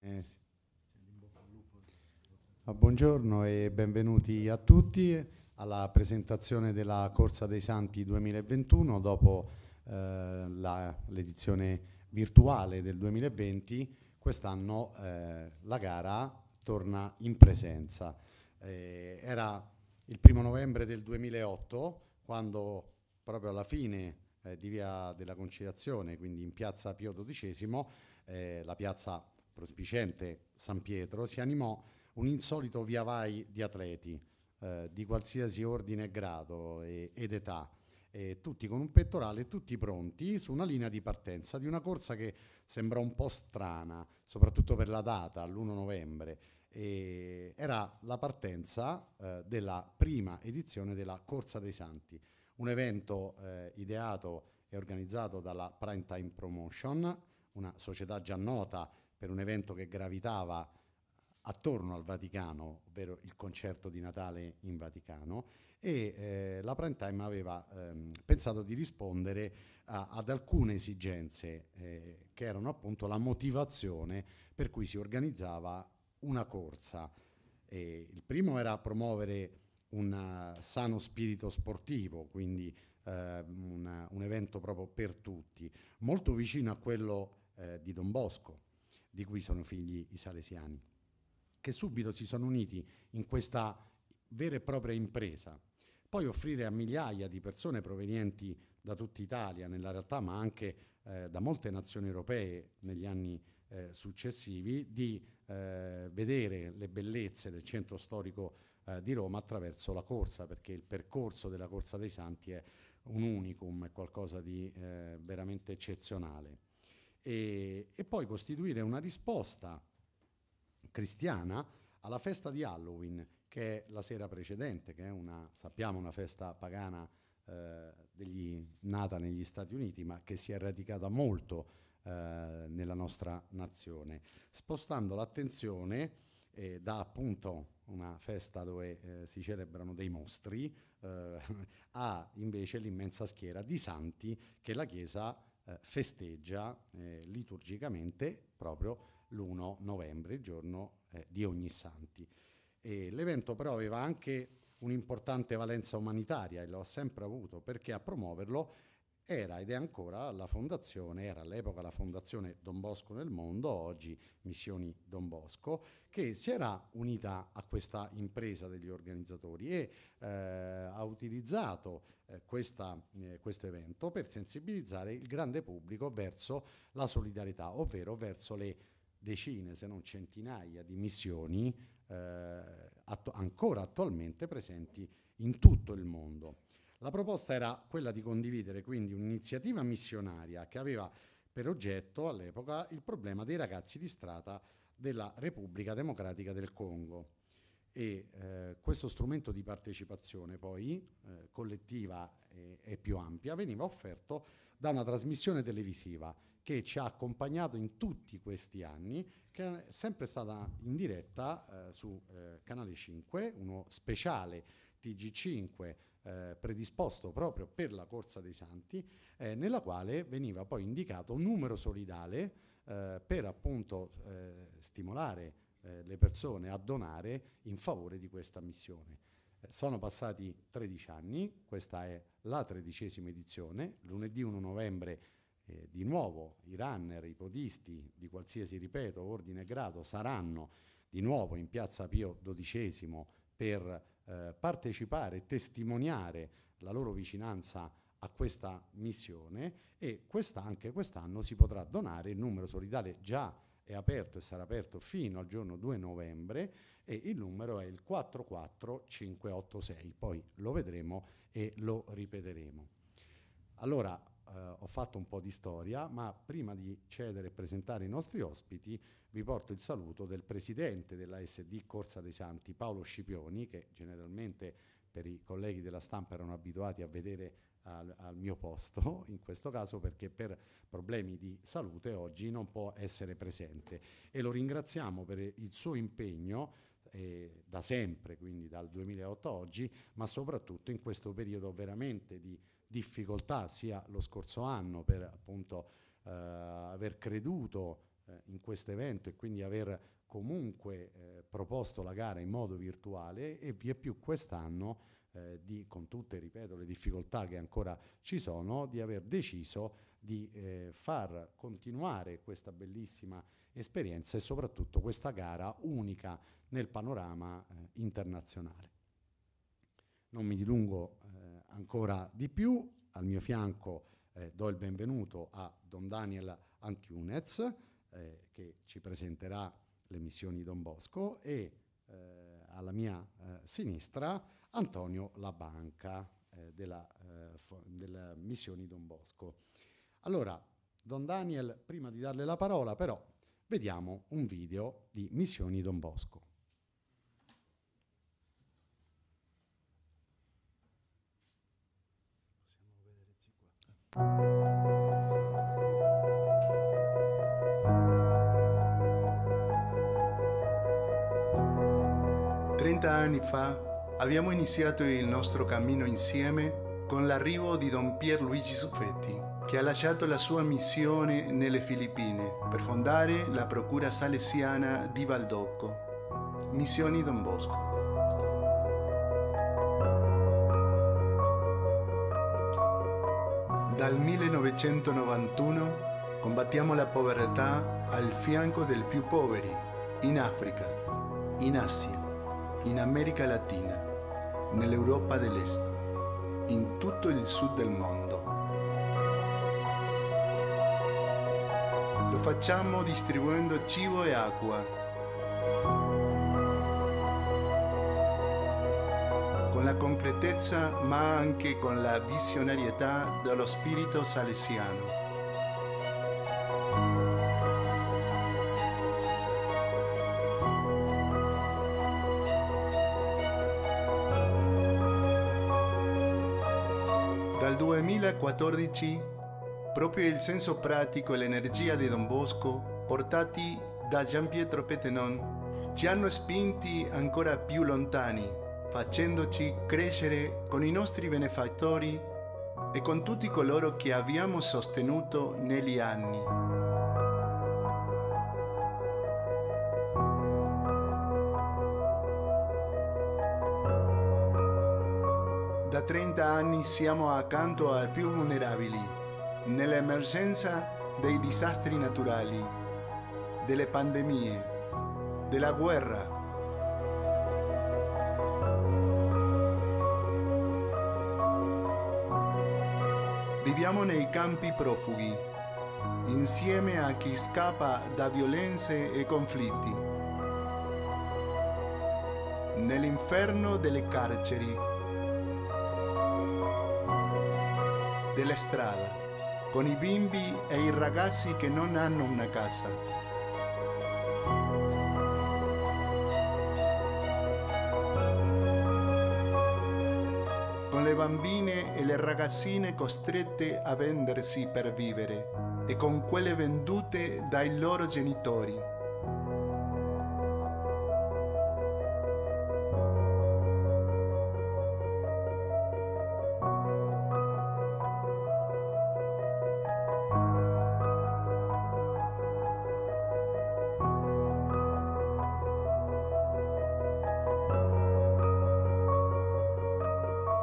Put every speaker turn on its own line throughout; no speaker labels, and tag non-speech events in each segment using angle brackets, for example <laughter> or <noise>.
Eh ah, Buongiorno e benvenuti a tutti alla presentazione della Corsa dei Santi 2021 dopo eh, l'edizione virtuale del 2020. Quest'anno eh, la gara torna in presenza. Eh, era il primo novembre del 2008 quando proprio alla fine eh, di Via della Conciliazione, quindi in piazza Pio XII, eh, la piazza prospiciente San Pietro, si animò un insolito via vai di atleti eh, di qualsiasi ordine, e grado e, ed età, eh, tutti con un pettorale, tutti pronti su una linea di partenza di una corsa che sembra un po' strana, soprattutto per la data, l'1 novembre. E era la partenza eh, della prima edizione della Corsa dei Santi, un evento eh, ideato e organizzato dalla Prime Time Promotion, una società già nota per un evento che gravitava attorno al Vaticano, ovvero il concerto di Natale in Vaticano, e eh, la Prime Time aveva ehm, pensato di rispondere a, ad alcune esigenze eh, che erano appunto la motivazione per cui si organizzava una corsa. E il primo era promuovere un eh, sano spirito sportivo, quindi uh, una, un evento proprio per tutti, molto vicino a quello uh, di Don Bosco, di cui sono figli i salesiani, che subito si sono uniti in questa vera e propria impresa. Poi offrire a migliaia di persone provenienti da tutta Italia, nella realtà, ma anche eh, da molte nazioni europee negli anni eh, successivi, di eh, vedere le bellezze del centro storico eh, di Roma attraverso la corsa, perché il percorso della Corsa dei Santi è un unicum, è qualcosa di eh, veramente eccezionale e, e poi costituire una risposta cristiana alla festa di Halloween, che è la sera precedente, che è una, sappiamo, una festa pagana eh, degli, nata negli Stati Uniti, ma che si è radicata molto eh, nella nostra nazione, spostando l'attenzione eh, da appunto una festa dove eh, si celebrano dei mostri eh, <laughs> a invece l'immensa schiera di santi che la Chiesa eh, festeggia eh, liturgicamente proprio l'1 novembre, il giorno eh, di ogni santi. E l'evento però aveva anche un'importante valenza umanitaria e lo ha sempre avuto perché a promuoverlo era ed è ancora la fondazione, era all'epoca la fondazione Don Bosco nel mondo, oggi Missioni Don Bosco, che si era unita a questa impresa degli organizzatori e eh, ha utilizzato eh, questa, eh, questo evento per sensibilizzare il grande pubblico verso la solidarietà, ovvero verso le decine, se non centinaia di missioni eh, attu- ancora attualmente presenti in tutto il mondo. La proposta era quella di condividere quindi un'iniziativa missionaria che aveva per oggetto all'epoca il problema dei ragazzi di strada della Repubblica Democratica del Congo e eh, questo strumento di partecipazione poi eh, collettiva e, e, più ampia veniva offerto da una trasmissione televisiva che ci ha accompagnato in tutti questi anni, che è sempre stata in diretta eh, su eh, Canale 5, uno speciale TG5 eh, predisposto proprio per la Corsa dei Santi, eh, nella quale veniva poi indicato un numero solidale eh, per appunto eh, stimolare eh, le persone a donare in favore di questa missione. Sono passati 13 anni, questa è la tredicesima edizione, lunedì 1 novembre eh, di nuovo i runner, i podisti di qualsiasi, ripeto, ordine e grado saranno di nuovo in piazza Pio XII per eh, partecipare, testimoniare la loro vicinanza a questa missione e quest anche quest'anno si potrà donare il numero solidale già è aperto e sarà aperto fino al giorno 2 novembre e il numero è il 44586, poi lo vedremo e lo ripeteremo. Allora, eh, ho fatto un po' di storia, ma prima di cedere e presentare i nostri ospiti vi porto il saluto del presidente della SD Corsa dei Santi, Paolo Scipioni, che generalmente per i colleghi della stampa erano abituati a vedere al, al, mio posto, <laughs> in questo caso perché per problemi di salute oggi non può essere presente e lo ringraziamo per il suo impegno eh, da sempre, quindi dal 2008 a oggi, ma soprattutto in questo periodo veramente di difficoltà sia lo scorso anno per appunto eh, aver creduto eh, in questo evento e quindi aver comunque eh, proposto la gara in modo virtuale e vi è più quest'anno eh, di, con tutte, ripeto, le difficoltà che ancora ci sono, di aver deciso di eh, far continuare questa bellissima esperienza e soprattutto questa gara unica nel panorama eh, internazionale. Non mi dilungo eh, ancora di più. Al mio fianco eh, do il benvenuto a Don Daniel Antunez eh, che ci presenterà le missioni Don Bosco e eh, alla mia eh, sinistra Antonio Labanca eh, della, della missioni Don Bosco. Allora, Don Daniel, prima di darle la parola però, vediamo un video di Missioni Don Bosco.
30 anni fa abbiamo iniziato il nostro cammino insieme con l'arrivo di Don Pier Luigi Suffetti, che ha lasciato la sua missione nelle Filippine per fondare la Procura Salesiana di Valdocco, Missioni Don Bosco. Dal 1991 combattiamo la povertà al fianco del più poveri, in Africa, in Asia, in America Latina, nell'Europa dell'Est, in tutto il sud del mondo. Lo facciamo distribuendo cibo e acqua con la concretezza ma anche con la visionarietà dello spirito salesiano. Dal 2014 proprio il senso pratico e l'energia di Don Bosco portati da Gian Pietro Petenon ci hanno spinti ancora più lontani facendoci crescere con i nostri benefattori e con tutti coloro che abbiamo sostenuto negli anni. Da 30 anni siamo accanto ai più vulnerabili, nell'emergenza dei disastri naturali, delle pandemie, della guerra, Viviamo nei campi profughi, insieme a chi scappa da violenze e conflitti. Nell'inferno delle carceri, della strada, con i bimbi e i ragazzi che non hanno una casa. delle ragazzine costrette a vendersi per vivere e con quelle vendute dai loro genitori.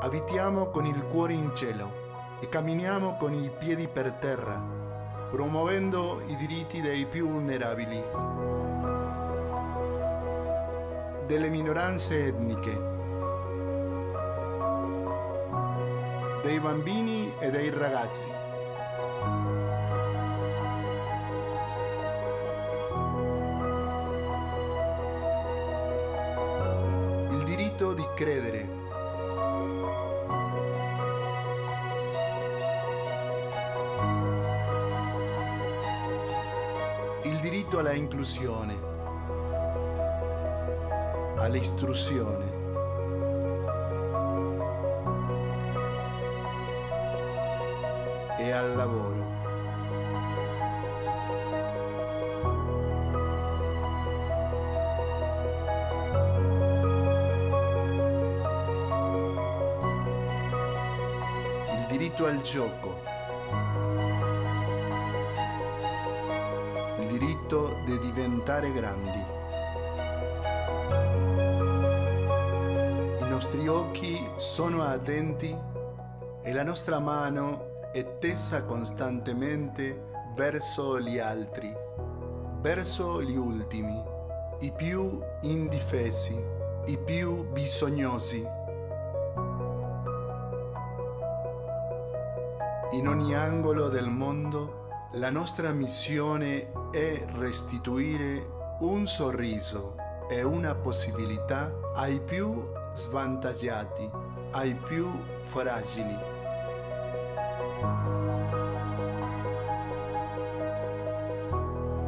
abitiamo con il cuore in cielo e camminiamo con i piedi per terra, promuovendo i diritti dei più vulnerabili, delle minoranze etniche, dei bambini e dei ragazzi. Il diritto di credere inclusione, all'istruzione. e al lavoro. Il diritto al gioco progetto di diventare grandi. I nostri occhi sono attenti e la nostra mano è tesa costantemente verso gli altri, verso gli ultimi, i più indifesi, i più bisognosi. In ogni angolo del mondo la nostra missione è restituire un sorriso e una possibilità ai più svantaggiati, ai più fragili.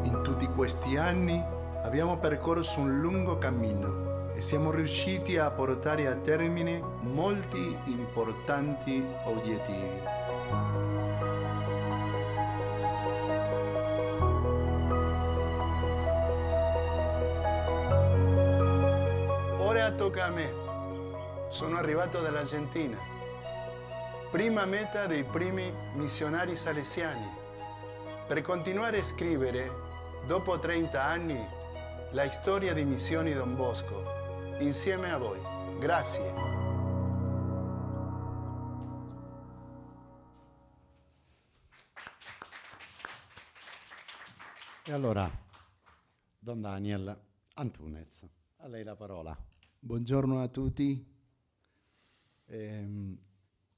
In tutti questi anni abbiamo percorso un lungo cammino e siamo riusciti a portare a termine molti importanti obiettivi. tocca a me. Sono arrivato dall'Argentina, prima meta dei primi missionari salesiani. Per continuare a scrivere, dopo 30 anni, la storia di Missioni Don Bosco, insieme a voi. Grazie.
E allora, Don Daniel Antunez, a lei la parola. Buongiorno a tutti.
Eh,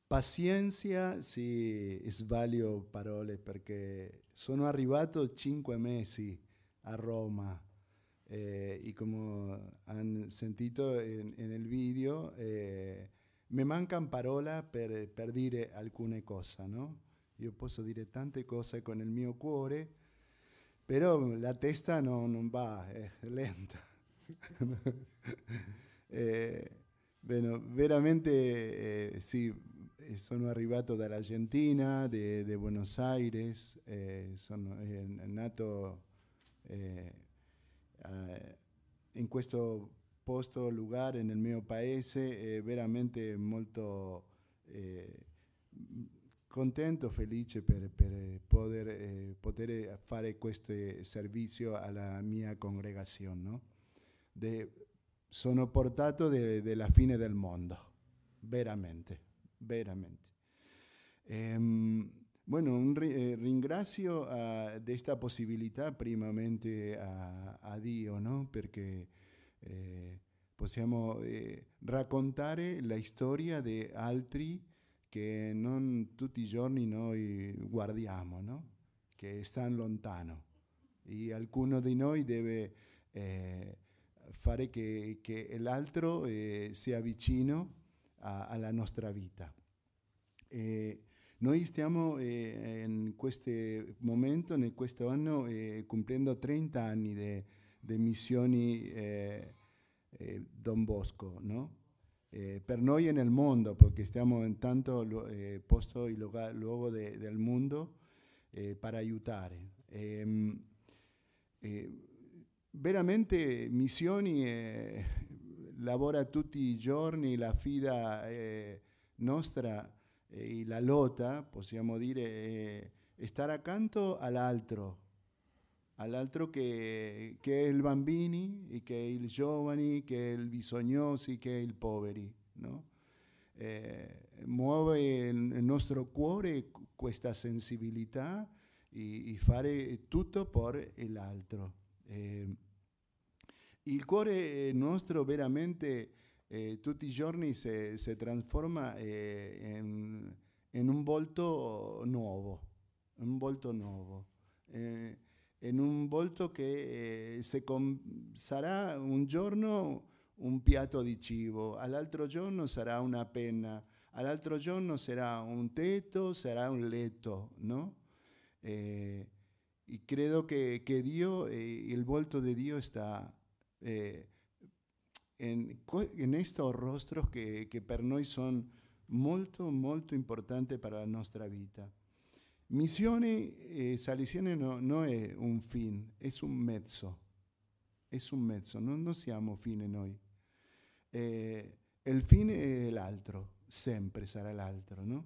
pazienza se sbaglio parole perché sono arrivato cinque mesi a Roma eh, e come hanno sentito nel video eh, mi mancano parole per, per, dire alcune cose. No? Io posso dire tante cose con il mio cuore, però la testa no, non va, è lenta. <laughs> Eh, bueno, veramente eh, sí, eh, sono arribato de Argentina, de, Buenos Aires, eh, nato En questo posto, lugar, el mio paese, eh, veramente molto contento, felice per, per poter, eh, poter, fare questo servizio alla mia congregación No? De, sono portato de, della fine del mondo, veramente, veramente. Ehm, bueno, un ri eh, ringrazio uh, eh, di questa possibilità primamente a, a, Dio, no? perché eh, possiamo eh, raccontare la storia di altri che non tutti i giorni noi guardiamo, no? che stanno lontano. E qualcuno di noi deve... Eh, fare che, che l'altro eh, sia vicino a, alla nostra vita. Eh, noi stiamo eh, in questo momento, in questo anno, eh, compiendo 30 anni di missioni eh, eh, Don Bosco, no? per noi e nel mondo, perché stiamo in tanto posto e luogo, de, del mondo per aiutare. Ehm, eh, veramente missioni eh, lavora tutti i giorni, la fida eh, nostra e la lotta, possiamo dire, è stare accanto all'altro, all'altro che, che, è il bambini, che è il giovane, che è il bisognoso, che è il povero No? Eh, muove il nostro cuore questa sensibilità e, e fare tutto per l'altro. Eh, il cuore nostro veramente eh, tutti i giorni si, si trasforma eh, in, in, un volto nuovo, un volto nuovo, eh, in un volto che eh, sarà un giorno un piatto di cibo, all'altro giorno sarà una penna, all'altro giorno sarà un tetto, sarà un letto, no? Eh, Y creo que, que Dios, eh, el volto de Dios está eh, en, en, estos rostros que, que para son muy, muy importantes para nuestra vida. misiones eh, saliciones no es un fin, es un mezzo. Es un mezzo, No no siamo fine noi. Eh, il fin è el sempre sarà l'altro, no?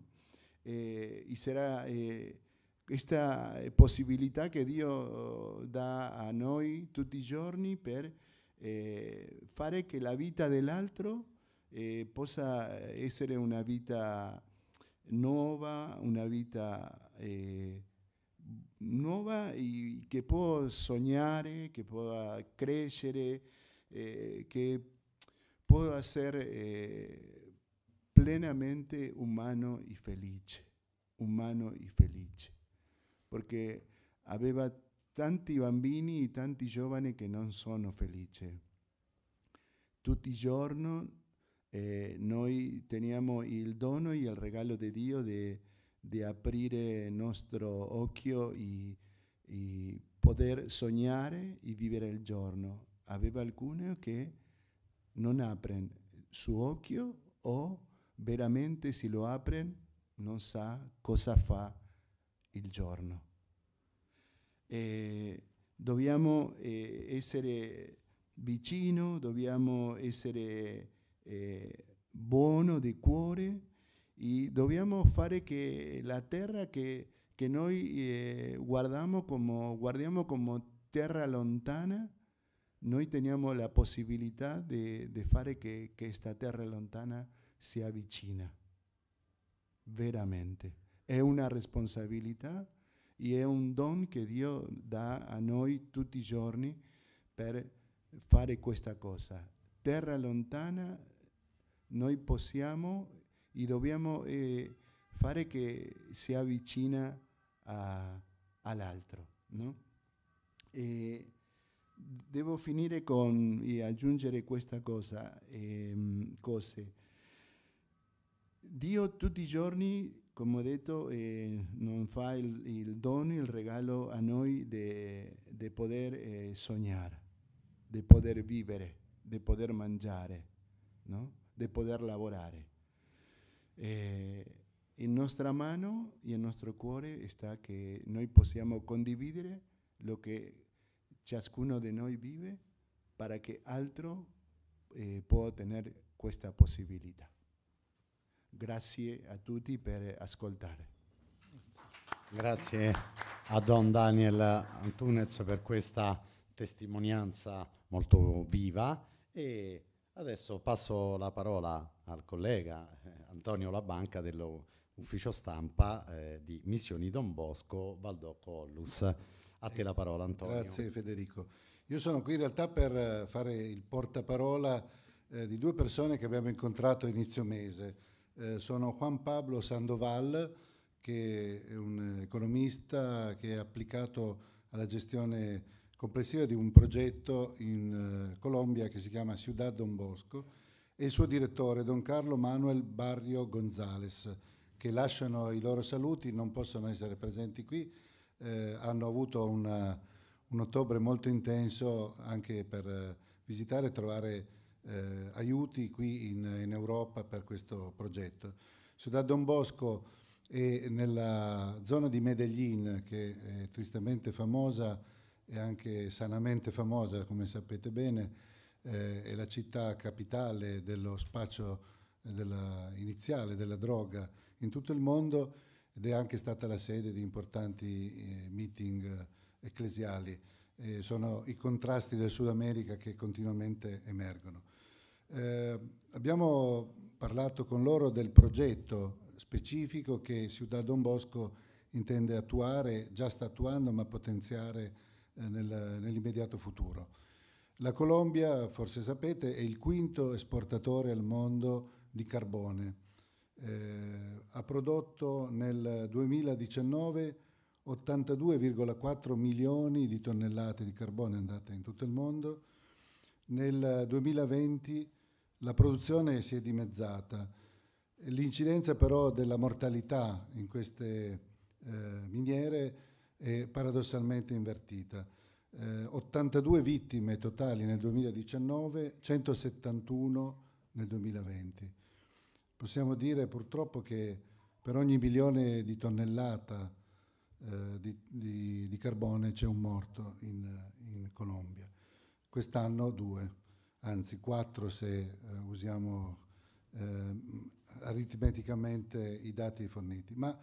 Eh, e sarà... Eh, questa eh, possibilità che Dio eh, dà a noi tutti i giorni per eh, fare che la vita dell'altro eh, possa essere eh, una vita nuova, una vita eh, nuova che può sognare, che può crescere, che può essere plenamente umano e felice, umano e felice perché aveva tanti bambini e tanti giovani che non sono felici. Tutti i giorni eh, noi teniamo il dono e il regalo di Dio di, di aprire il nostro occhio e, e poter sognare e vivere il giorno. Aveva alcuni che non aprono il suo occhio o veramente se lo aprono non sa cosa fa el giorno. E eh, ser eh, essere vicino, dobbiamo essere eh, buono cuore e dobbiamo fare que la tierra que che noi como eh, guardiamo come, guardiamo come terra lontana, noi la posibilidad de hacer fare que che questa terra lontana sia vicina, veramente. è una responsabilità e è un don che Dio dà a noi tutti i giorni per fare questa cosa. Terra lontana, noi possiamo e dobbiamo eh, fare che sia vicina all'altro. No? devo finire con e aggiungere questa cosa, eh, cose. Dio tutti i giorni Como he dicho, eh, nos fa el don, y el regalo a noi de poder eh, soñar, de poder vivir, de poder comer, mangiare, no? trabajar. Eh, en nuestra mano y en nuestro cuore está que noi possiamo condividere lo que ciascuno de noi vive para que otro pueda tener esta posibilidad. Grazie a tutti per ascoltare.
Grazie a Don Daniel Antunez per questa testimonianza molto viva e adesso passo la parola al collega eh, Antonio Labanca dell'ufficio stampa eh, di Missioni Don Bosco Valdocco Ollus. A te la parola Antonio. Grazie
Federico. Io sono qui in realtà per eh, fare il portaparola eh, di due persone che abbiamo incontrato inizio mese. Eh, sono Juan Pablo Sandoval, che è un economista che è applicato alla gestione complessiva di un progetto in eh, Colombia che si chiama Ciudad Don Bosco, e il suo direttore Don Carlo Manuel Barrio Gonzales, che lasciano i loro saluti, non possono essere presenti qui, eh, hanno avuto una, un ottobre molto intenso anche per eh, visitare e trovare eh, aiuti qui in, in, Europa per questo progetto. Ciudad Don Bosco è nella zona di Medellin, che è tristemente famosa e anche sanamente famosa, come sapete bene, eh, è la città capitale dello spaccio della, iniziale della droga in tutto il mondo ed è anche stata la sede di importanti eh, meeting eh, ecclesiali. Eh, sono i contrasti del Sud America che continuamente emergono. Eh, abbiamo parlato con loro del progetto specifico che Ciudad Don Bosco intende attuare, già sta attuando, ma potenziare eh, nel, nell'immediato futuro. La Colombia, forse sapete, è il quinto esportatore al mondo di carbone. Eh, ha prodotto nel 2019 82,4 milioni di tonnellate di carbone andate in tutto il mondo, nel 2020 la produzione si è dimezzata, l'incidenza però della mortalità in queste eh, miniere è paradossalmente invertita. Eh, 82 vittime totali nel 2019, 171 nel 2020. Possiamo dire purtroppo che per ogni milione di tonnellata eh, di, di, di, carbone c'è un morto in, in Colombia. Quest'anno due anzi quattro se eh, usiamo eh, aritmeticamente i dati forniti. Ma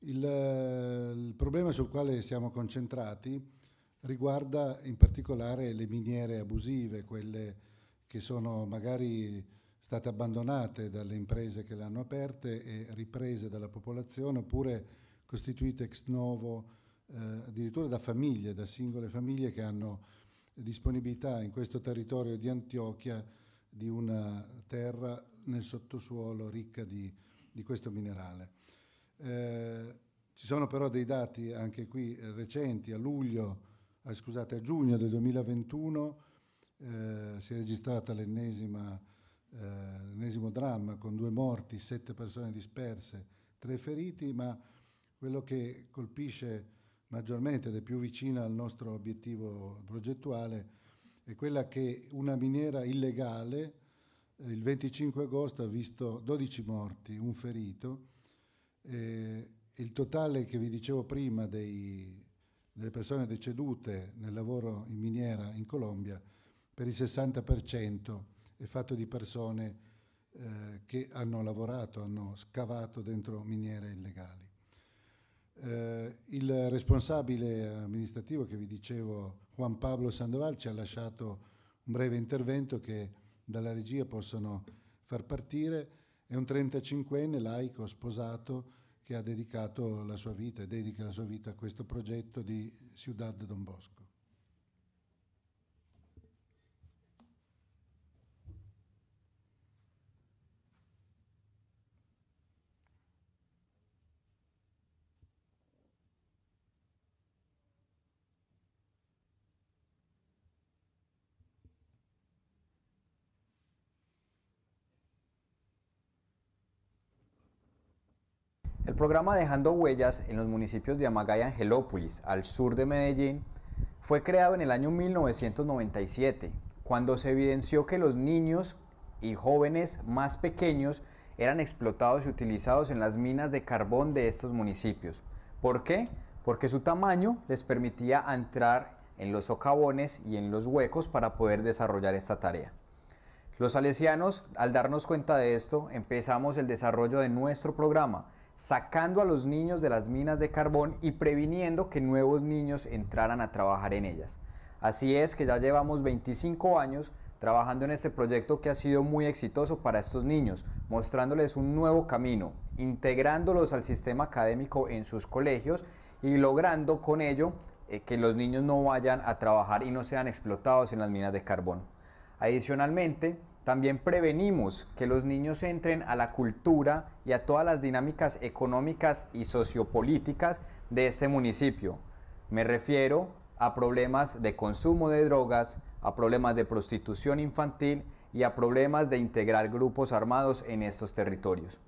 il, eh, il, problema sul quale siamo concentrati riguarda in particolare le miniere abusive, quelle che sono magari state abbandonate dalle imprese che le hanno aperte e riprese dalla popolazione oppure costituite ex novo eh, addirittura da famiglie, da singole famiglie che hanno disponibilità in questo territorio di Antiochia di una terra nel sottosuolo ricca di, di questo minerale. Eh, ci sono però dei dati anche qui eh, recenti, a, luglio, eh, scusate, a giugno del 2021 eh, si è registrata eh, l'ennesimo dramma con due morti, sette persone disperse, tre feriti, ma quello che colpisce maggiormente ed è più vicina al nostro obiettivo progettuale, è quella che una miniera illegale eh, il 25 agosto ha visto 12 morti, un ferito. Eh, il totale che vi dicevo prima dei, delle persone decedute nel lavoro in miniera in Colombia per il 60% è fatto di persone eh, che hanno lavorato, hanno scavato dentro miniere illegali. Eh, il responsabile amministrativo che vi dicevo, Juan Pablo Sandoval, ci ha lasciato un breve intervento che dalla regia possono far partire. È un 35enne laico sposato che ha dedicato la sua vita e dedica la sua vita a questo progetto di Ciudad Don Bosco.
El programa Dejando Huellas en los municipios de amagaya y Angelópolis, al sur de Medellín, fue creado en el año 1997, cuando se evidenció que los niños y jóvenes más pequeños eran explotados y utilizados en las minas de carbón de estos municipios. ¿Por qué? Porque su tamaño les permitía entrar en los socavones y en los huecos para poder desarrollar esta tarea. Los salesianos, al darnos cuenta de esto, empezamos el desarrollo de nuestro programa, sacando a los niños de las minas de carbón y previniendo que nuevos niños entraran a trabajar en ellas. Así es que ya llevamos 25 años trabajando en este proyecto que ha sido muy exitoso para estos niños, mostrándoles un nuevo camino, integrándolos al sistema académico en sus colegios y logrando con ello eh, que los niños no vayan a trabajar y no sean explotados en las minas de carbón. Adicionalmente, también prevenimos que los niños entren a la cultura y a todas las dinámicas económicas y sociopolíticas de este municipio. Me refiero a problemas de consumo de drogas, a problemas de prostitución infantil y a problemas de integrar grupos armados en estos territorios.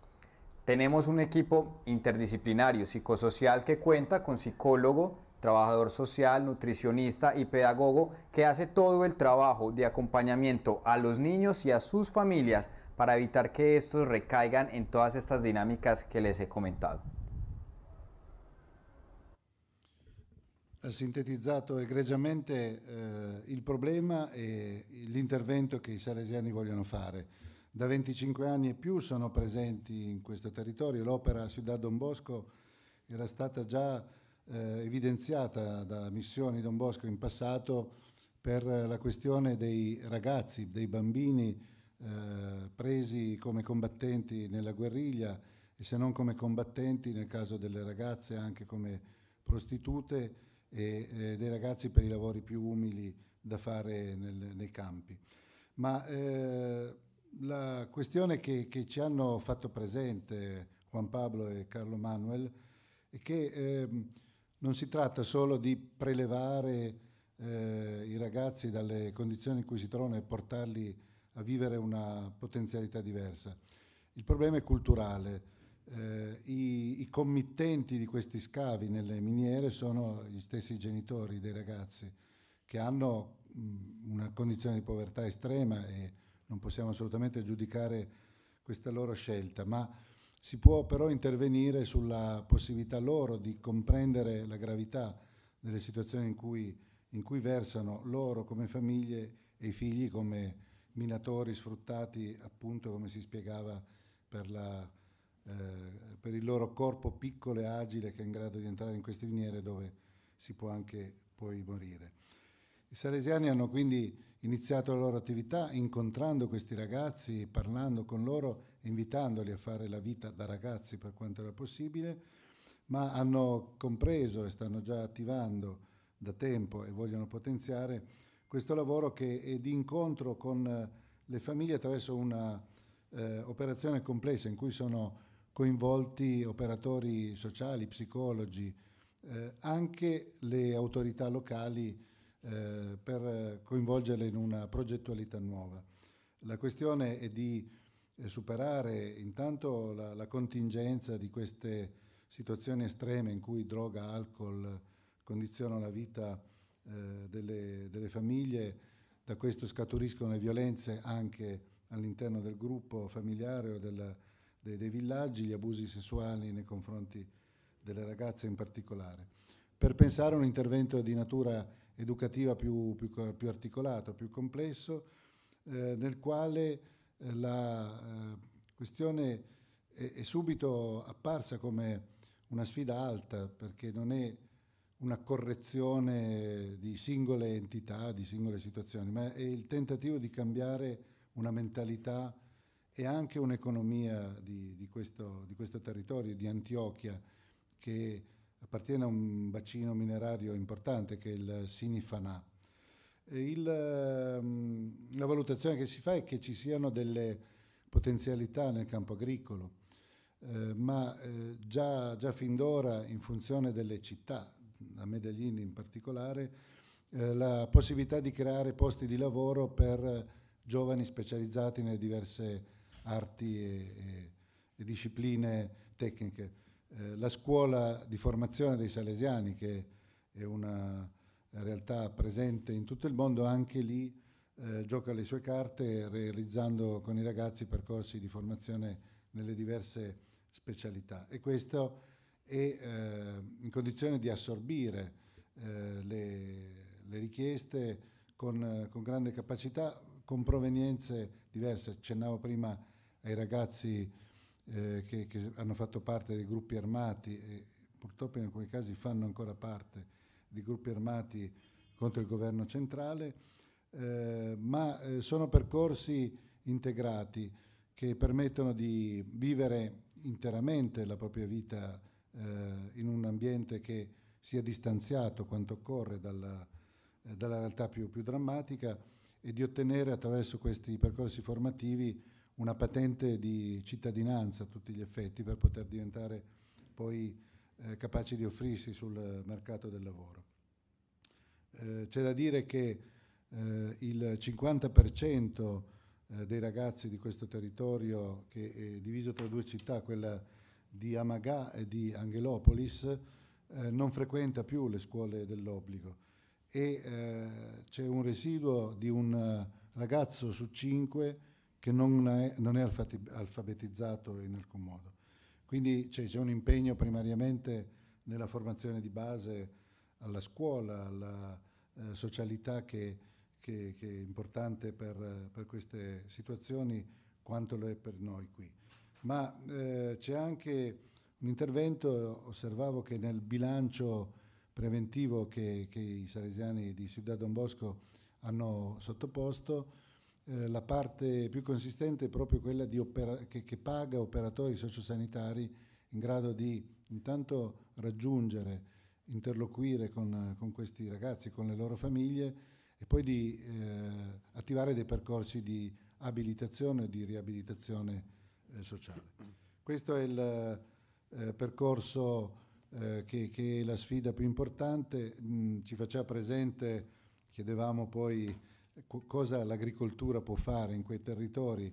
Tenemos un equipo interdisciplinario psicosocial que cuenta con psicólogo, trabajador social, nutricionista y pedagogo que hace todo el trabajo de acompañamiento a los niños y a sus familias para evitar que estos recaigan en todas estas dinámicas que les he comentado.
Ha sintetizzato egregiamente eh, il problema e l'intervento che i salesiani vogliono fare. Da 25 anni e più sono presenti in questo territorio. L'opera Ciudad Don Bosco era stata già eh, evidenziata da missioni Don Bosco in passato per la questione dei ragazzi, dei bambini eh, presi come combattenti nella guerriglia e se non come combattenti nel caso delle ragazze anche come prostitute e eh, dei ragazzi per i lavori più umili da fare nel, nei campi. Ma eh, la questione che, che, ci hanno fatto presente Juan Pablo e Carlo Manuel è che ehm, non si tratta solo di prelevare eh, i ragazzi dalle condizioni in cui si trovano e portarli a vivere una potenzialità diversa. Il problema è culturale. Eh, i, i, committenti di questi scavi nelle miniere sono gli stessi genitori dei ragazzi che hanno mh, una condizione di povertà estrema e non possiamo assolutamente giudicare questa loro scelta, ma si può però intervenire sulla possibilità loro di comprendere la gravità delle situazioni in cui, in cui versano loro come famiglie e i figli come minatori sfruttati appunto come si spiegava per, la, eh, per il loro corpo piccolo e agile che è in grado di entrare in queste miniere dove si può anche poi morire. I salesiani hanno quindi iniziato la loro attività incontrando questi ragazzi, parlando con loro, invitandoli a fare la vita da ragazzi per quanto era possibile, ma hanno compreso e stanno già attivando da tempo e vogliono potenziare questo lavoro che è di incontro con eh, le famiglie attraverso un'operazione eh, complessa in cui sono coinvolti operatori sociali, psicologi, eh, anche le autorità locali eh, per coinvolgerle in una progettualità nuova. La questione è di eh, superare intanto la, la, contingenza di queste situazioni estreme in cui droga, alcol condizionano la vita eh, delle, delle, famiglie, da questo scaturiscono le violenze anche all'interno del gruppo familiare o della, dei, dei villaggi, gli abusi sessuali nei confronti delle ragazze in particolare. Per pensare a un intervento di natura educativa più, più, più articolato, più complesso, eh, nel quale eh, la eh, questione è, è, subito apparsa come una sfida alta, perché non è una correzione di singole entità, di singole situazioni, ma è il tentativo di cambiare una mentalità e anche un'economia di, di, questo, di questo territorio, di Antiochia, che appartiene a un bacino minerario importante che è il Sinifana. Il, ehm, la valutazione che si fa è che ci siano delle potenzialità nel campo agricolo, eh, ma eh, già, già, fin d'ora in funzione delle città, a Medellin in particolare, eh, la possibilità di creare posti di lavoro per giovani specializzati nelle diverse arti e, e, e discipline tecniche eh, la scuola di formazione dei salesiani, che è una realtà presente in tutto il mondo, anche lì eh, gioca le sue carte realizzando con i ragazzi percorsi di formazione nelle diverse specialità. E questo è eh, in condizione di assorbire eh, le, le, richieste con, con grande capacità, con provenienze diverse. Accennavo prima ai ragazzi eh, che, che, hanno fatto parte dei gruppi armati e purtroppo in alcuni casi fanno ancora parte di gruppi armati contro il governo centrale, eh, ma eh, sono percorsi integrati che permettono di vivere interamente la propria vita eh, in un ambiente che sia distanziato quanto occorre dalla, eh, dalla realtà più, più, drammatica e di ottenere attraverso questi percorsi formativi una patente di cittadinanza a tutti gli effetti per poter diventare poi eh, capaci di offrirsi sul mercato del lavoro. Eh, c'è da dire che eh, il 50% eh, dei ragazzi di questo territorio, che è diviso tra due città, quella di Amagà e di Angelopolis, eh, non frequenta più le scuole dell'obbligo e eh, c'è un residuo di un ragazzo su cinque che non è, non è alfabetizzato in alcun modo. Quindi c'è, un impegno primariamente nella formazione di base alla scuola, alla eh, socialità che, che, che, è importante per, per, queste situazioni quanto lo è per noi qui. Ma eh, c'è anche un intervento, osservavo che nel bilancio preventivo che, che i salesiani di Ciudad Don Bosco hanno sottoposto, eh, la parte più consistente è proprio quella che, che paga operatori sociosanitari in grado di intanto raggiungere, interloquire con, con, questi ragazzi, con le loro famiglie e poi di eh, attivare dei percorsi di abilitazione e di riabilitazione eh, sociale. Questo è il eh, percorso eh, che, che, è la sfida più importante, mm, ci faceva presente, chiedevamo poi cosa l'agricoltura può fare in quei territori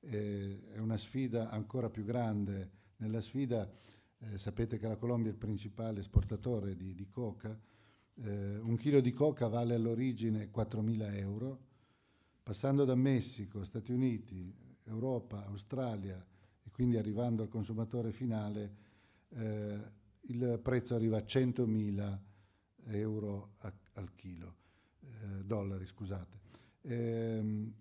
eh, è una sfida ancora più grande. Nella sfida eh, sapete che la Colombia è il principale esportatore di, di coca, eh, un chilo di coca vale all'origine 4.000 euro, passando da Messico, Stati Uniti, Europa, Australia e quindi arrivando al consumatore finale eh, il prezzo arriva a 100.000 euro a, al chilo, eh, dollari scusate. Ehm,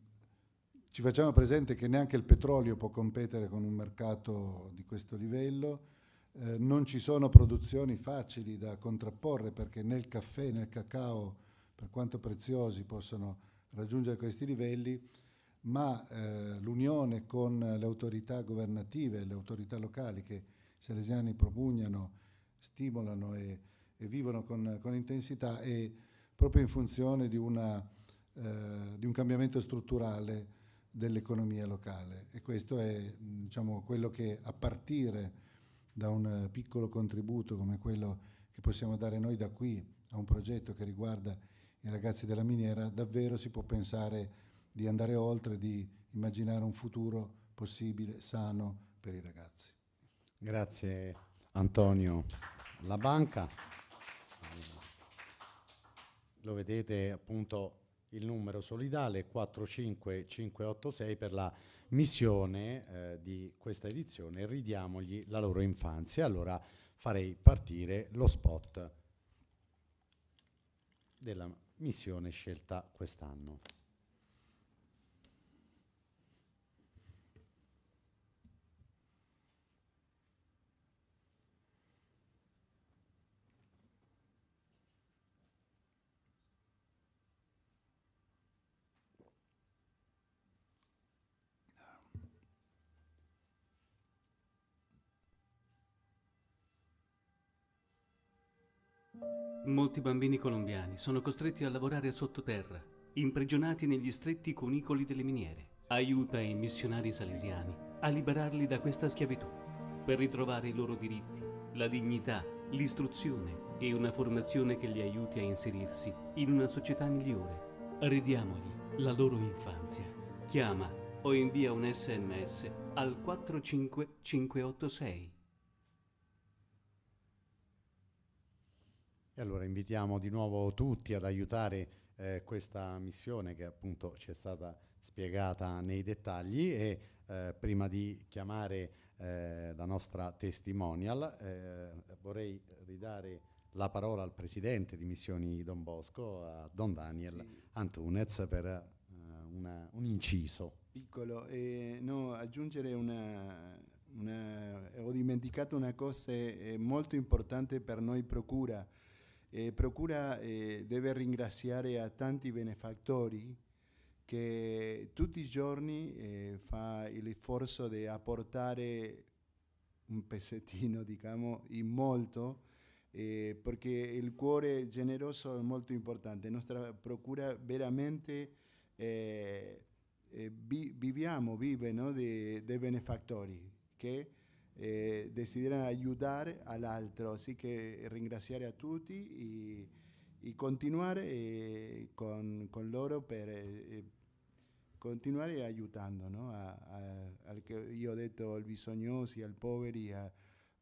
ci facciamo presente che neanche il petrolio può competere con un mercato di questo livello, eh, non ci sono produzioni facili da contrapporre perché nel caffè e nel cacao, per quanto preziosi, possono raggiungere questi livelli, ma eh, l'unione con le autorità governative, le autorità locali che i salesiani propugnano, stimolano e, e vivono con, con intensità è proprio in funzione di una eh, di un cambiamento strutturale dell'economia locale e questo è diciamo, quello che a partire da un piccolo contributo come quello che possiamo dare noi da qui a un progetto che riguarda i ragazzi della miniera, davvero si può pensare di andare oltre, di immaginare un futuro possibile, sano per i ragazzi.
Grazie Antonio. La banca, lo vedete appunto il numero solidale 45586 per la missione eh, di questa edizione Ridiamogli la loro infanzia. Allora farei partire lo spot della missione scelta quest'anno.
Molti bambini colombiani sono costretti a lavorare sottoterra, imprigionati negli stretti cunicoli delle miniere. Aiuta i missionari salesiani a
liberarli da questa schiavitù
per ritrovare i loro diritti, la dignità, l'istruzione e una formazione che li aiuti a inserirsi in una società migliore. Ridiamogli la loro infanzia. Chiama o invia un sms al 45586. E allora
invitiamo di nuovo tutti ad aiutare eh, questa missione che appunto ci è stata spiegata nei dettagli e eh, prima di chiamare eh, la nostra testimonial eh, vorrei ridare la parola al presidente di Missioni Don Bosco, a Don Daniel sì. Antunez per eh, una, un inciso.
Piccolo, no, aggiungere una, una, ho dimenticato una cosa molto importante per noi procura eh, procura eh, deve ringraziare a tanti benefattori che tutti i giorni eh, fa il di apportare un pezzettino, <laughs> diciamo, in molto, eh, perché il cuore generoso è molto importante. nostra procura veramente eh, eh, vi, viviamo, vive no, dei de benefattori che eh, desidera aiutare all'altro. Así che ringraziare a tutti e, e continuare eh, con, con, loro per eh, continuare aiutando no? a, a, al che io ho detto, al bisognosi, al poveri, a,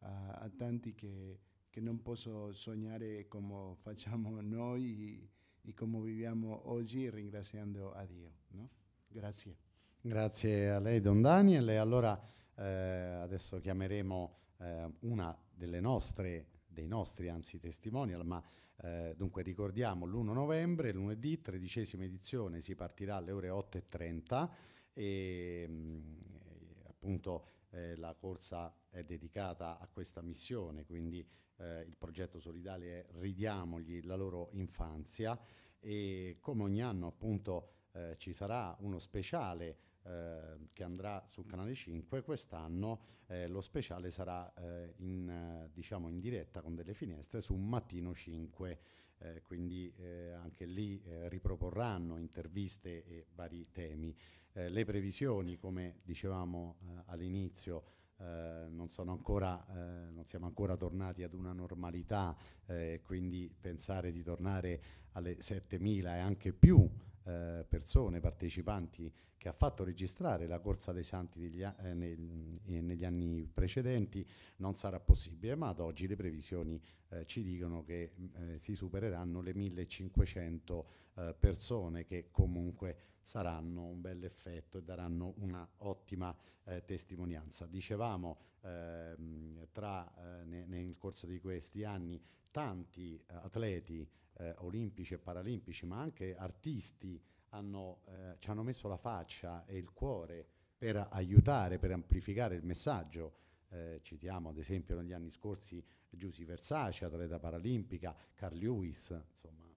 a tanti che, che, non posso sognare come facciamo <laughs> noi e, e come viviamo oggi ringraziando a Dio. No? Grazie.
Grazie a lei Don Daniel e allora eh, adesso chiameremo eh, una delle nostre, dei nostri anzi testimonial, ma eh, dunque ricordiamo l'1 novembre, lunedì, tredicesima edizione, si partirà alle ore 8.30 e mh, mm, eh, appunto eh, la corsa è dedicata a questa missione, quindi eh, il progetto solidale è Ridiamogli la loro infanzia e come ogni anno appunto ci sarà uno speciale Ehm, che andrà su Canale 5 quest'anno eh, lo speciale sarà eh, in, eh, diciamo in diretta con delle finestre su Mattino 5 eh, quindi eh, anche lì eh, riproporranno interviste e vari temi. Eh, le previsioni, come dicevamo all'inizio, non, ancora, non, siamo ancora tornati ad una normalità, quindi pensare di tornare alle 7.000 e anche più eh, persone, partecipanti che ha fatto registrare la Corsa dei Santi degli, eh, nel, eh, negli anni precedenti, non sarà possibile, ma ad oggi le previsioni eh, ci dicono che mm, eh, si supereranno le 1500 persone che comunque saranno un bel effetto e daranno una ottima testimonianza. Dicevamo ehm, tra, ne, nel corso di questi anni tanti atleti eh, olimpici e paralimpici, ma anche artisti hanno, eh, ci hanno messo la faccia e il cuore per aiutare, per amplificare il messaggio. Eh, citiamo ad esempio negli anni scorsi Giusy Versace, atleta paralimpica, Carl Lewis, insomma,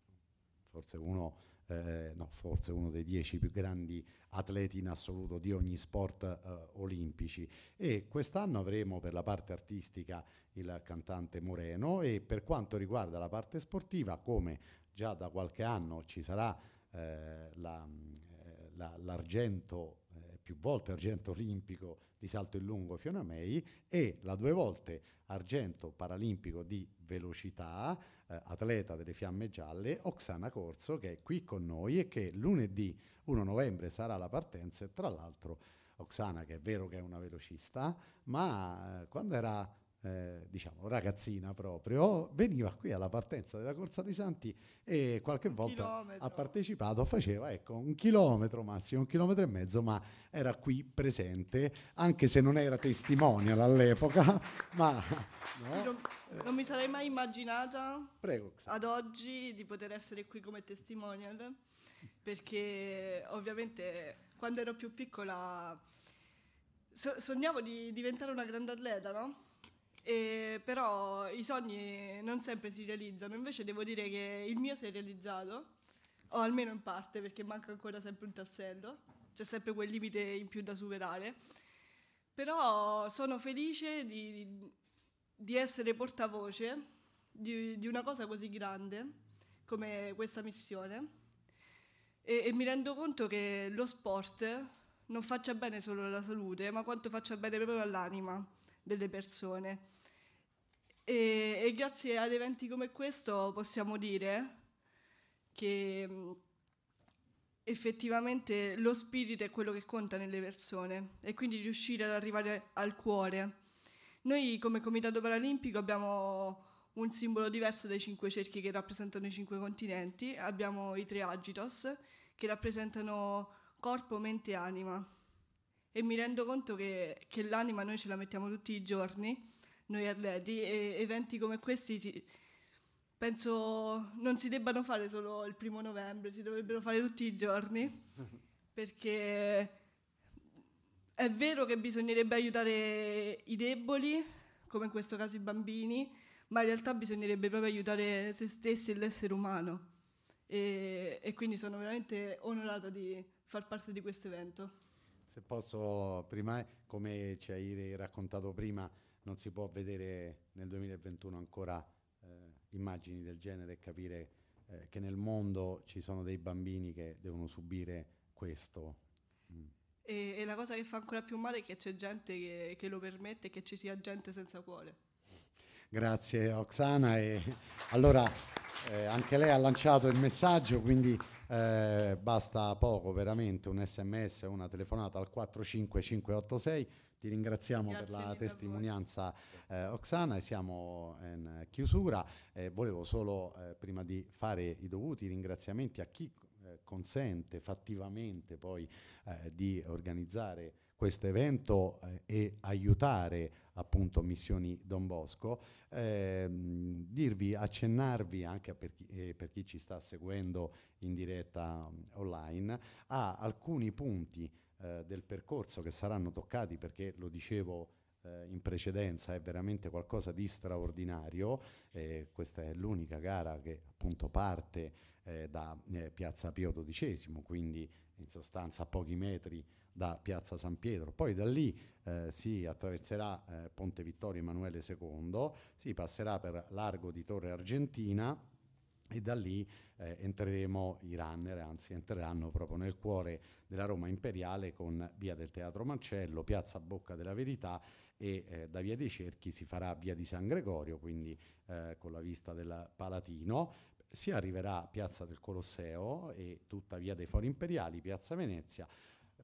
forse uno eh, no, forse uno dei dieci più grandi atleti in assoluto di ogni sport eh, olimpici. E quest'anno avremo per la parte artistica il cantante Moreno e per quanto riguarda la parte sportiva, come già da qualche anno ci sarà eh, la, eh, la, l'argento, eh, più volte argento olimpico di salto in lungo Fiona May e la due volte argento paralimpico di velocità, eh, atleta delle fiamme gialle, Oksana Corso che è qui con noi e che lunedì 1 novembre sarà la partenza e tra l'altro Oksana che è vero che è una velocista, ma eh, quando era eh, diciamo ragazzina proprio, veniva qui alla partenza della Corsa dei Santi e qualche un volta chilometro. ha partecipato, faceva ecco un chilometro massimo, un chilometro e mezzo, ma era qui presente, anche se non era testimonial all'epoca, <laughs> ma... No?
Sì, non, non, mi sarei mai immaginata Prego, ad oggi di poter essere qui come testimonial, perché ovviamente quando ero più piccola... So, sognavo di diventare una grande atleta, no? E, però i sogni non sempre si realizzano, invece devo dire che il mio si è realizzato, o almeno in parte, perché manca ancora sempre un tassello, c'è sempre quel limite in più da superare. Però sono felice di, di essere portavoce di, di, una cosa così grande come questa missione e, e mi rendo conto che lo sport non faccia bene solo alla salute, ma quanto faccia bene proprio all'anima delle persone. E, e grazie ad eventi come questo possiamo dire che mm, effettivamente lo spirito è quello che conta nelle persone e quindi riuscire ad arrivare al cuore. Noi come Comitato Paralimpico abbiamo un simbolo diverso dai cinque cerchi che rappresentano i cinque continenti, abbiamo i tre agitos che rappresentano corpo, mente e anima e mi rendo conto che, che l'anima noi ce la mettiamo tutti i giorni, noi atleti, e eventi come questi si, penso non si debbano fare solo il primo novembre, si dovrebbero fare tutti i giorni, <laughs> perché è vero che bisognerebbe aiutare i deboli, come in questo caso i bambini, ma in realtà bisognerebbe proprio aiutare se stessi e l'essere umano. E, e quindi sono veramente onorata di far parte di questo evento
se posso, prima, come ci hai raccontato prima, non si può vedere nel 2021 ancora eh, immagini del genere e capire eh, che nel mondo ci sono dei bambini che devono subire questo.
Mm. E, e, la cosa che fa ancora più male è che c'è gente che, che lo permette e che ci sia gente senza cuore.
Grazie Oxana e allora eh, anche lei ha lanciato il messaggio, quindi eh, basta poco, veramente un sms, una telefonata al 45586. Ti ringraziamo Grazie per la testimonianza eh, Oxana e siamo in chiusura. Eh, volevo solo, eh, prima di fare i dovuti ringraziamenti a chi eh, consente fattivamente poi di organizzare questo evento eh, e aiutare appunto Missioni Don Bosco, ehm, dirvi, accennarvi anche per chi, eh, per chi, ci sta seguendo in diretta um, online a alcuni punti eh, del percorso che saranno toccati perché lo dicevo eh, in precedenza è veramente qualcosa di straordinario, questa è l'unica gara che appunto parte eh, da eh, Piazza Pio XII, quindi in sostanza a pochi metri da Piazza San Pietro, poi da lì eh, si attraverserà eh, Ponte Vittorio Emanuele II, si passerà per Largo di Torre Argentina e da lì eh, entreremo i runner, anzi entreranno proprio nel cuore della Roma imperiale con via del Teatro Mancello, piazza Bocca della Verità e eh, da via dei Cerchi si farà via di San Gregorio, quindi eh, con la vista del Palatino, si arriverà a piazza del Colosseo e tutta via dei Fori Imperiali, piazza Venezia,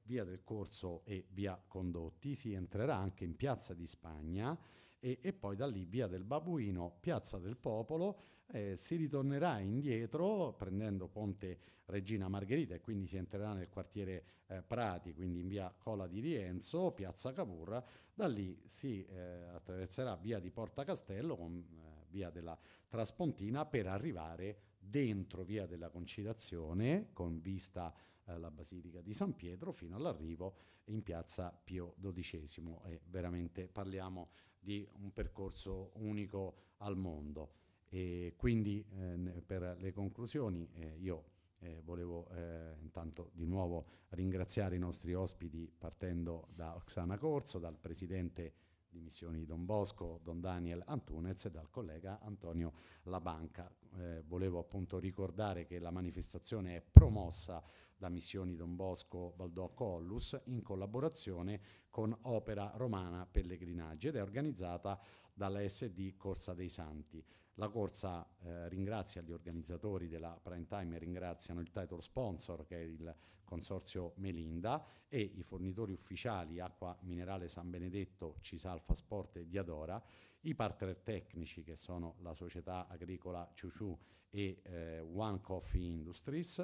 via del Corso e via Condotti, si entrerà anche in Piazza di Spagna e, e poi da lì via del Babuino, Piazza del Popolo, eh, si ritornerà indietro prendendo Ponte Regina Margherita e quindi si entrerà nel quartiere eh, Prati, quindi in via Cola di Rienzo, Piazza Cavour, da lì si eh, attraverserà via di Porta Castello con eh, via della Traspontina per arrivare dentro via della Conciliazione con vista eh, la Basilica di San Pietro fino all'arrivo in piazza Pio XII e veramente parliamo di un percorso unico al mondo. E quindi eh, per le conclusioni eh, io eh, volevo eh, intanto di nuovo ringraziare i nostri ospiti partendo da Oxana Corso, dal presidente dimissioni di Don Bosco, Don Daniel Antunez e dal collega Antonio Labanca. Eh, volevo appunto ricordare che la manifestazione è promossa da Missioni Don Bosco Valdocco Ollus in collaborazione con Opera Romana Pellegrinaggi ed è organizzata dalla SD Corsa dei Santi. La corsa eh, ringrazia gli organizzatori della Prime Time, ringraziano il title sponsor che è il consorzio Melinda e i fornitori ufficiali Acqua Minerale San Benedetto, Cisalfa Sport e Diadora, i partner tecnici che sono la società agricola Ciuciu e eh, One Coffee Industries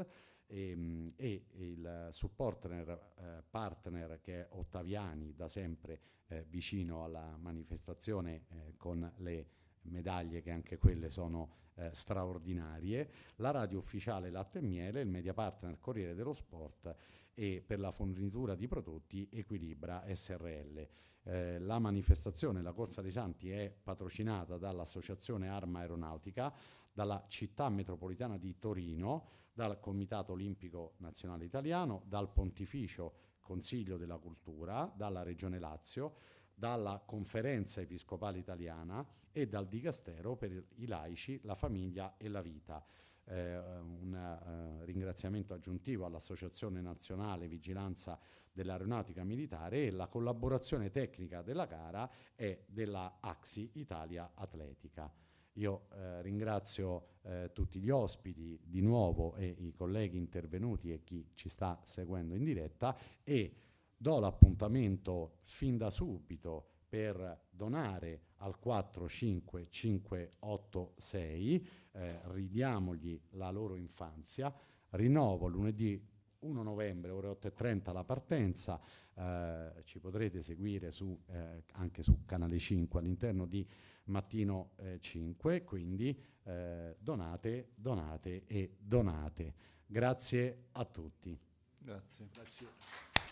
e, ehm, e il suo eh, partner che è Ottaviani da sempre eh, vicino alla manifestazione eh, con le medaglie che anche quelle sono eh, straordinarie, la radio ufficiale Latte e Miele, il media partner Corriere dello Sport e per la fornitura di prodotti Equilibra SRL. Eh, la manifestazione, la Corsa dei Santi, è patrocinata dall'Associazione Arma Aeronautica, dalla Città Metropolitana di Torino, dal Comitato Olimpico Nazionale Italiano, dal Pontificio Consiglio della Cultura, dalla Regione Lazio, dalla Conferenza Episcopale Italiana e dal Dicastero per i laici, la famiglia e la vita. Eh, un eh, ringraziamento aggiuntivo all'Associazione Nazionale Vigilanza dell'Aeronautica Militare e la collaborazione tecnica della gara e della Axi Italia Atletica. Io eh, ringrazio eh, tutti gli ospiti di nuovo e i colleghi intervenuti e chi ci sta seguendo in diretta e do l'appuntamento fin da subito per donare al 45586, eh, ridiamogli la loro infanzia, rinnovo lunedì 1 novembre ore 8.30 la partenza, eh, ci potrete seguire su, eh, anche su canale 5 all'interno di mattino 5, eh, quindi eh, donate, donate e donate. Grazie a tutti.
Grazie. Grazie.